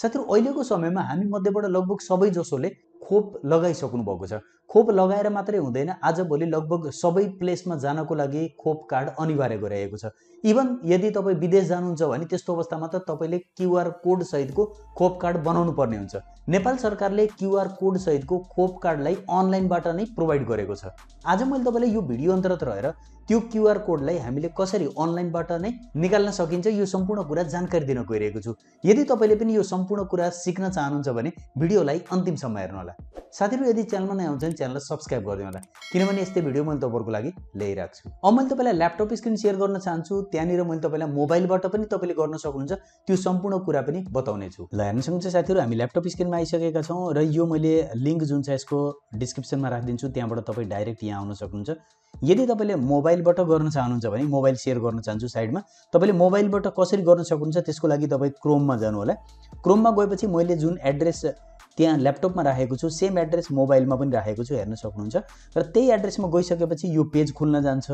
साथीहरू अहिलेको समयमा हामी मध्येबाट लगभग सबैजसोले खोप लगाइसक्नु भएको छ खोप लगाएर मात्रै हुँदैन आजभोलि लगभग सबै प्लेसमा जानको लागि खोप कार्ड अनिवार्य गराइएको छ इभन यदि तपाईँ विदेश जानुहुन्छ भने त्यस्तो अवस्थामा त तपाईँले क्युआर कोडसहितको खोप कार्ड बनाउनु पर्ने हुन्छ नेपाल सरकारले क्युआर कोडसहितको खोप कार्डलाई अनलाइनबाट नै प्रोभाइड गरेको छ आज मैले तपाईँलाई यो भिडियो अन्तर्गत रहेर त्यो क्युआर कोडलाई हामीले कसरी अनलाइनबाट नै निकाल्न सकिन्छ यो सम्पूर्ण कुरा जानकारी दिन गइरहेको छु यदि तपाईँले पनि यो सम्पूर्ण कुरा सिक्न चाहनुहुन्छ भने भिडियोलाई अन्तिमसम्म हेर्नुहोला साथीहरू यदि च्यानलमा नै आउँछन् च्यानललाई सब्सक्राइब गरिदिनु होला किनभने यस्तै भिडियो मैले तपाईँहरूको लागि ल्याइरहेको छु अब मैले तपाईँलाई ल्यापटप स्क्रिन सेयर गर्न चाहन्छु त्यहाँनिर मैले तपाईँलाई मोबाइलबाट पनि तपाईँले गर्न सक्नुहुन्छ त्यो सम्पूर्ण कुरा पनि बताउने छु ल हेर्नु सक्नुहुन्छ साथीहरू हामी ल्यापटप स्क्रिनमा आइसकेका छौँ र यो मैले लिङ्क जुन छ यसको डिस्क्रिप्सनमा राखिदिन्छु त्यहाँबाट तपाईँ डाइरेक्ट यहाँ आउन सक्नुहुन्छ यदि तपाईँले मोबाइलबाट गर्न चाहनुहुन्छ भने मोबाइल सेयर गर्न चाहन्छु साइडमा तपाईँले मोबाइलबाट कसरी गर्न सक्नुहुन्छ त्यसको लागि तपाईँ क्रोममा जानु होला क्रोममा गएपछि मैले जुन एड्रेस त्यहाँ ल्यापटपमा राखेको छु सेम एड्रेस मोबाइलमा पनि राखेको छु हेर्न सक्नुहुन्छ र त्यही एड्रेसमा गइसकेपछि यो पेज खुल्न जान्छ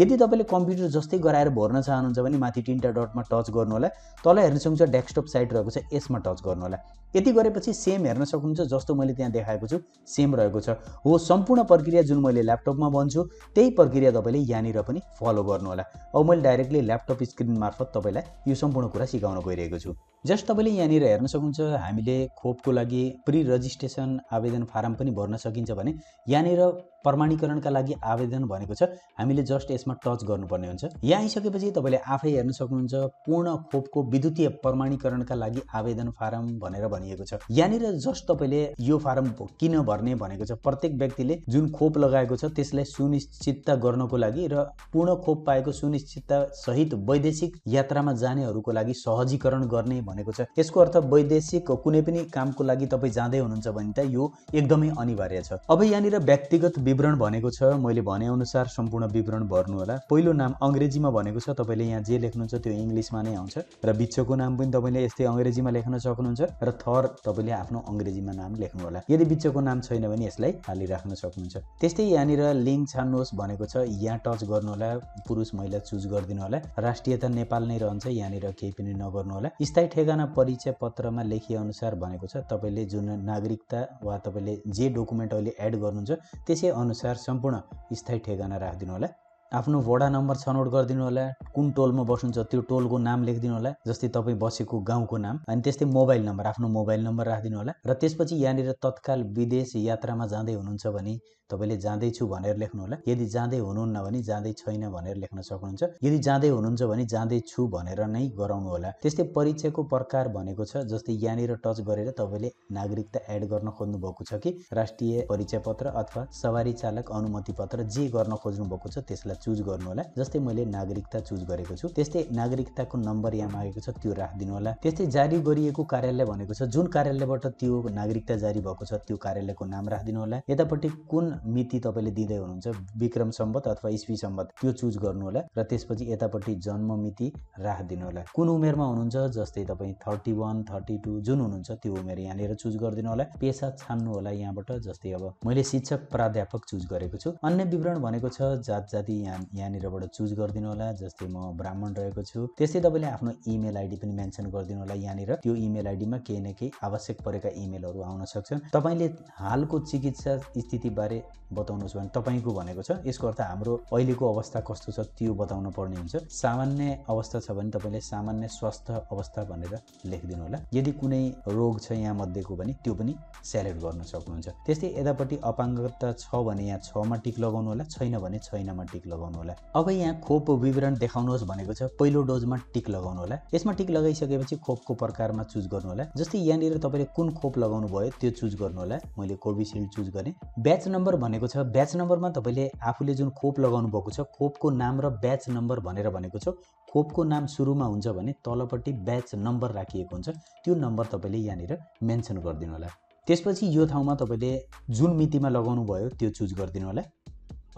यदि तपाईँले कम्प्युटर जस्तै गराएर भर्न चाहनुहुन्छ भने माथि तिनवटा डटमा टच गर्नु होला तल हेर्न सक्नुहुन्छ डेस्कटप साइट रहेको छ यसमा टच गर्नु होला यति गरेपछि सेम हेर्न सक्नुहुन्छ जस्तो मैले त्यहाँ देखाएको छु सेम रहेको छ हो सम्पूर्ण प्रक्रिया जुन मैले ल्यापटपमा भन्छु त्यही प्रक्रिया तपाईँले यहाँनिर पनि फलो गर्नुहोला अब मैले डाइरेक्टली ल्यापटप स्क्रिन मार्फत तपाईँलाई यो सम्पूर्ण कुरा सिकाउन गइरहेको छु जस्ट तपाईँले यहाँनिर हेर्न सक्नुहुन्छ हामीले खोपको लागि प्रि रजिस्ट्रेसन आवेदन फारम पनि भर्न सकिन्छ भने यहाँनिर प्रमाणीकरणका लागि आवेदन भनेको छ हामीले जस्ट यसमा टच गर्नुपर्ने हुन्छ यहाँ आइसकेपछि तपाईँले आफै हेर्न सक्नुहुन्छ पूर्ण खोपको विद्युतीय प्रमाणीकरणका लागि आवेदन फारम भनेर भनिएको छ यहाँनिर जस्ट तपाईँले यो फारम किन भर्ने भनेको छ प्रत्येक व्यक्तिले जुन खोप लगाएको छ त्यसलाई सुनिश्चितता गर्नको लागि र पूर्ण खोप पाएको सुनिश्चितता सहित वैदेशिक यात्रामा जानेहरूको लागि सहजीकरण गर्ने भनेको छ यसको अर्थ वैदेशिक कुनै पनि कामको लागि तपाईँ जाँदै हुनुहुन्छ भने त यो एकदमै अनिवार्य छ अब यहाँनिर व्यक्तिगत विवरण भनेको छ मैले भने अनुसार सम्पूर्ण विवरण भर्नु होला पहिलो नाम अङ्ग्रेजीमा भनेको छ तपाईँले यहाँ जे लेख्नुहुन्छ त्यो इङ्ग्लिसमा नै आउँछ र बिचको नाम पनि तपाईँले यस्तै अङ्ग्रेजीमा लेख्न सक्नुहुन्छ र थर तपाईँले आफ्नो अङ्ग्रेजीमा नाम लेख्नु होला यदि बिचको नाम छैन भने यसलाई खाली राख्न सक्नुहुन्छ त्यस्तै यहाँनिर लिङ्क छान्नुहोस् भनेको छ यहाँ टच गर्नु होला पुरुष महिला चुज गरिदिनु होला राष्ट्रियता नेपाल नै रहन्छ यहाँनिर केही पनि नगर्नु होला स्थायी सबैजना परिचय पत्रमा लेखिएअनुसार भनेको छ तपाईँले जुन नागरिकता वा तपाईँले जे डकुमेन्ट अहिले एड गर्नुहुन्छ त्यसै अनुसार सम्पूर्ण स्थायी ठेगाना राखिदिनु होला आफ्नो भोडा नम्बर छनौट गरिदिनु होला कुन टोलमा बस्नुहुन्छ त्यो टोलको नाम लेखिदिनु होला जस्तै तपाईँ बसेको गाउँको नाम अनि त्यस्तै मोबाइल नम्बर आफ्नो मोबाइल नम्बर राखिदिनु होला र त्यसपछि यहाँनिर तत्काल विदेश यात्रामा जाँदै हुनुहुन्छ भने तपाईँले जाँदैछु भनेर लेख्नु होला यदि जाँदै हुनुहुन्न भने जाँदै छैन भनेर लेख्न सक्नुहुन्छ यदि जाँदै हुनुहुन्छ भने जाँदैछु भनेर नै गराउनु होला त्यस्तै परिचयको प्रकार भनेको छ जस्तै यहाँनिर टच गरेर तपाईँले नागरिकता एड गर्न खोज्नु भएको छ कि राष्ट्रिय परिचय पत्र अथवा सवारी चालक अनुमति पत्र जे गर्न खोज्नु भएको छ त्यसलाई चुज होला जस्तै मैले नागरिकता चुज गरेको छु त्यस्तै नागरिकताको नम्बर यहाँ मागेको छ त्यो राखिदिनु होला त्यस्तै जारी गरिएको कार्यालय भनेको छ जुन कार्यालयबाट त्यो नागरिकता जारी भएको छ त्यो कार्यालयको नाम राखिदिनु होला यतापट्टि कुन मिति तपाईँले दिँदै हुनुहुन्छ विक्रम सम्बत अथवा इस्वी सम्बत त्यो चुज गर्नु होला र त्यसपछि यतापट्टि जन्म मिति राखिदिनु होला कुन उमेरमा हुनुहुन्छ जस्तै तपाईँ थर्टी वान थर्टी टू जुन हुनुहुन्छ त्यो उमेर यहाँनिर चुज गरिदिनु होला पेसा छान्नु होला यहाँबाट जस्तै अब मैले शिक्षक प्राध्यापक चुज गरेको छु अन्य विवरण भनेको छ जात जाति यहाँ यहाँनिरबाट चुज गरिदिनु होला जस्तै म ब्राह्मण रहेको छु त्यस्तै तपाईँले आफ्नो इमेल आइडी पनि मेन्सन गरिदिनु होला यहाँनिर त्यो इमेल आइडीमा केही न केही आवश्यक परेका इमेलहरू आउन सक्छ तपाईँले हालको चिकित्सा स्थितिबारे बताउनुहोस् भने तपाईँको भनेको छ यसको अर्थ हाम्रो अहिलेको अवस्था कस्तो छ त्यो बताउनु पर्ने हुन्छ सामान्य अवस्था छ भने तपाईँले सामान्य स्वास्थ्य अवस्था भनेर लेखिदिनु होला यदि कुनै रोग छ यहाँ मध्येको भने त्यो पनि सेलेक्ट गर्न सक्नुहुन्छ त्यस्तै यतापट्टि अपाङ्गता छ भने यहाँ छमा टिक लगाउनु होला छैन भने छैनमा टिक लगाउनु लगाउनु होला अब यहाँ खोप विवरण देखाउनुहोस् भनेको छ पहिलो डोजमा टिक लगाउनु होला यसमा टिक लगाइसकेपछि खोपको प्रकारमा चुज गर्नु होला जस्तै यहाँनिर तपाईँले कुन खोप लगाउनु भयो त्यो चुज गर्नु होला मैले कोभिसिल्ड चुज गरेँ ब्याच नम्बर भनेको छ ब्याच नम्बरमा तपाईँले आफूले जुन खोप लगाउनु भएको छ खोपको नाम र ब्याच नम्बर भनेर भनेको छ खोपको नाम सुरुमा हुन्छ भने तलपट्टि ब्याच नम्बर राखिएको हुन्छ त्यो नम्बर तपाईँले यहाँनिर मेन्सन गरिदिनु होला त्यसपछि यो ठाउँमा तपाईँले जुन मितिमा लगाउनु भयो त्यो चुज गरिदिनु होला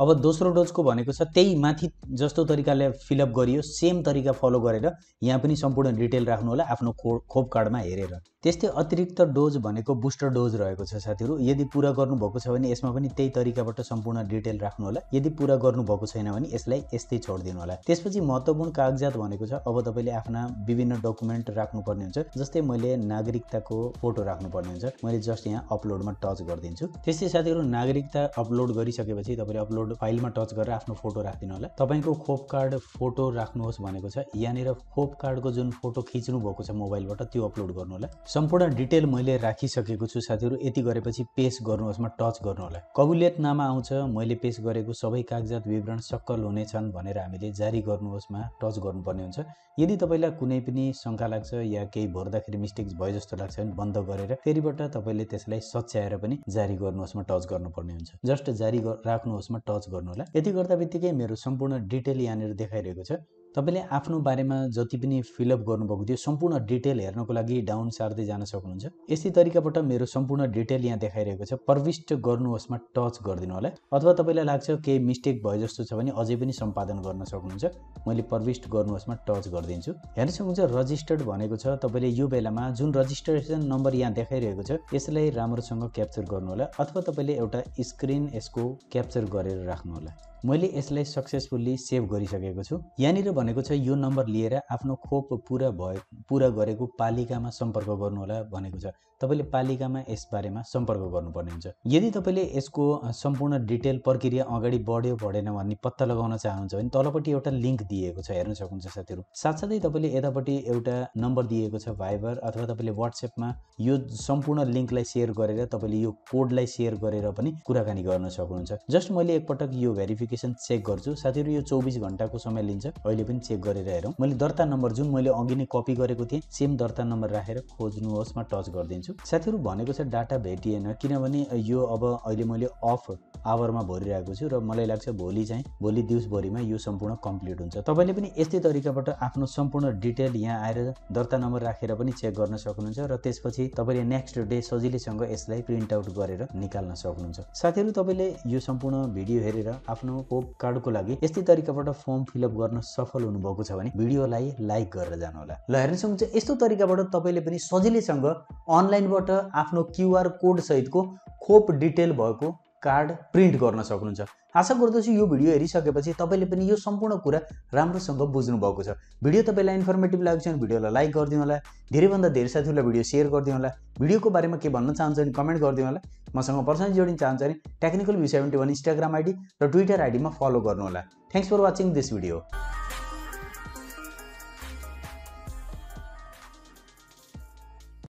अब दोस्रो डोजको भनेको छ त्यही माथि जस्तो तरिकाले फिलअप गरियो सेम तरिका फलो गरेर यहाँ पनि सम्पूर्ण डिटेल राख्नु होला आफ्नो खो खोप कार्डमा हेरेर त्यस्तै अतिरिक्त डोज भनेको बुस्टर डोज रहेको छ साथीहरू यदि पुरा गर्नुभएको छ भने यसमा पनि त्यही तरिकाबाट सम्पूर्ण डिटेल राख्नु होला यदि पुरा गर्नुभएको छैन भने यसलाई यस्तै छोडिदिनु होला त्यसपछि महत्त्वपूर्ण कागजात भनेको छ अब तपाईँले आफ्ना विभिन्न डकुमेन्ट राख्नुपर्ने हुन्छ जस्तै मैले नागरिकताको फोटो राख्नुपर्ने हुन्छ मैले जस्ट यहाँ अपलोडमा टच गरिदिन्छु त्यस्तै साथीहरू नागरिकता अपलोड गरिसकेपछि तपाईँले अपलोड फोटो फाइलमा टच गरेर आफ्नो फोटो राखिदिनु होला तपाईँको खोप कार्ड फोटो राख्नुहोस् भनेको छ यहाँनिर खोप कार्डको जुन फोटो खिच्नु भएको छ मोबाइलबाट त्यो अपलोड गर्नु होला सम्पूर्ण डिटेल मैले राखिसकेको छु साथीहरू यति गरेपछि पेस गर्नुहोस्मा टच गर्नु होला कबुलियतनामा आउँछ मैले पेस गरेको सबै कागजात विवरण सक्कल हुनेछन् भनेर हामीले जारी गर्नुहोस्मा टच गर्नुपर्ने हुन्छ यदि तपाईँलाई कुनै पनि शङ्का लाग्छ या केही भर्दाखेरि मिस्टेक्स भयो जस्तो लाग्छ भने बन्द गरेर फेरिबाट तपाईँले त्यसलाई सच्याएर पनि जारी गर्नुहोस्मा टच गर्नुपर्ने हुन्छ जस्ट जारी राख्नुहोस्मा टच सर्च होला यति गर्दा बित्तिकै मेरो सम्पूर्ण डिटेल यहाँनिर देखाइरहेको छ तपाईँले आफ्नो बारेमा जति पनि फिलअप गर्नुभएको थियो सम्पूर्ण डिटेल हेर्नको लागि डाउन सार्दै जान सक्नुहुन्छ यस्तै तरिकाबाट मेरो सम्पूर्ण डिटेल यहाँ देखाइरहेको छ प्रविष्ट गर्नुहोस्मा टच गरिदिनु होला अथवा तपाईँलाई लाग्छ केही मिस्टेक भयो जस्तो छ भने अझै पनि सम्पादन गर्न सक्नुहुन्छ मैले प्रविष्ट गर्नुहोस्मा टच गरिदिन्छु हेर्न सक्नुहुन्छ रजिस्टर्ड भनेको छ तपाईँले यो बेलामा जुन रजिस्ट्रेसन नम्बर यहाँ देखाइरहेको छ यसलाई राम्रोसँग क्याप्चर गर्नुहोला अथवा तपाईँले एउटा स्क्रिन यसको क्याप्चर गरेर राख्नुहोला मैले यसलाई सक्सेसफुल्ली सेभ गरिसकेको छु यहाँनिर भनेको छ यो नम्बर लिएर आफ्नो खोप पुरा भए पुरा गरेको पालिकामा सम्पर्क गर्नुहोला भनेको छ तपाईँले पालिकामा यसबारेमा सम्पर्क गर्नुपर्ने हुन्छ यदि तपाईँले यसको सम्पूर्ण डिटेल प्रक्रिया अगाडि बढ्यो बढेन भन्ने पत्ता लगाउन चाहनुहुन्छ भने तलपट्टि एउटा लिङ्क दिएको छ हेर्न सक्नुहुन्छ साथीहरू साथसाथै तपाईँले यतापट्टि एउटा नम्बर दिएको छ भाइबर अथवा तपाईँले वाट्सएपमा यो सम्पूर्ण लिङ्कलाई सेयर गरेर तपाईँले यो कोडलाई सेयर गरेर पनि कुराकानी गर्न सक्नुहुन्छ जस्ट मैले एकपटक यो भेरिफिकेसन चेक गर्छु साथीहरू यो चौबिस घन्टाको समय लिन्छ अहिले पनि चेक गरेर हेरौँ मैले दर्ता नम्बर जुन मैले अघि नै कपी गरेको थिएँ सेम दर्ता नम्बर राखेर खोज्नुहोस् म टच गरिदिन्छु साथीहरू भनेको छ डाटा भेटिएन किनभने यो अब अहिले मैले अफ आवरमा भरिरहेको छु र मलाई लाग्छ भोलि चाहिँ भोलि दिउँसभरिमा यो सम्पूर्ण कम्प्लिट हुन्छ तपाईँले पनि यस्तै तरिकाबाट आफ्नो सम्पूर्ण डिटेल यहाँ आएर दर्ता नम्बर राखेर पनि चेक गर्न सक्नुहुन्छ र त्यसपछि तपाईँले नेक्स्ट डे सजिलैसँग यसलाई प्रिन्ट आउट गरेर निकाल्न सक्नुहुन्छ साथीहरू तपाईँले यो सम्पूर्ण भिडियो हेरेर आफ्नो खोप कार्डको लागि यस्तै तरिकाबाट फर्म फिलअप गर्न सफल हुनुभएको छ भने भिडियोलाई लाइक गरेर जानुहोला ल हेर्न सक्नुहुन्छ यस्तो तरिकाबाट तपाईँले पनि सजिलैसँग अनलाइनबाट आफ्नो क्युआर कोडसहितको खोप डिटेल भएको कार्ड प्रिन्ट गर्न सक्नुहुन्छ आशा गर्दछु यो भिडियो हेरिसकेपछि तपाईँले पनि यो सम्पूर्ण कुरा राम्रोसँग बुझ्नुभएको छ भिडियो तपाईँलाई इन्फर्मेटिभ लाग्छ भने भिडियोलाई लाइक गरिदिनु होला धेरैभन्दा धेरै साथीहरूलाई भिडियो सेयर गरिदिनु होला भिडियोको बारेमा के भन्न चाहन्छ भने कमेन्ट गरिदिनु होला मसँग पर्सनल जोडिन चाहन्छ भने technical view seventy one Instagram ID र ट्विटर आइडीमा फलो गर्नु होला thanks for watching this video